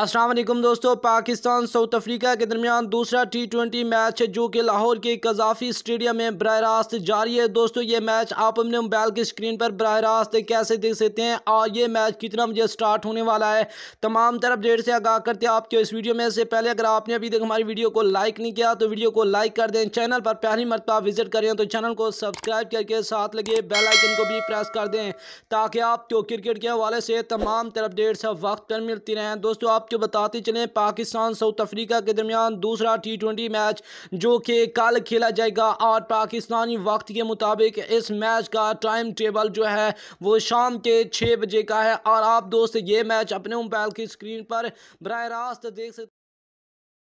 असलम दोस्तों Pakistan south Africa के दरमियान दूसरा टी ट्वेंटी मैच है जो कि लाहौर के कजाफी स्टेडियम में बरह रास्त जारी है दोस्तों ये मैच आप अपने मोबाइल की स्क्रीन पर बरह रास्त कैसे देख सकते हैं और ये मैच कितना बजे स्टार्ट होने वाला है तमाम तरफ अपडेट से आगाह करते हैं आपके इस वीडियो में से पहले अगर आपने अभी तक हमारी वीडियो को लाइक नहीं किया तो वीडियो को लाइक कर दें चैनल पर पहली मरतबा विजिट करें तो चैनल को सब्सक्राइब करके साथ लगे बेलाइकन को भी प्रेस कर दें ताकि आपको क्रिकेट के हवाले से तमाम तरफ अपडेट्स वक्त पर मिलती रहें दोस्तों आप आपको बताते चले पाकिस्तान साउथ अफ्रीका के दरमियान दूसरा टी ट्वेंटी मैच जो कि कल खेला जाएगा और पाकिस्तानी वक्त के मुताबिक इस मैच का टाइम टेबल जो है वो शाम के छः बजे का है और आप दोस्त ये मैच अपने मोबाइल की स्क्रीन पर बर रास्त देख सकते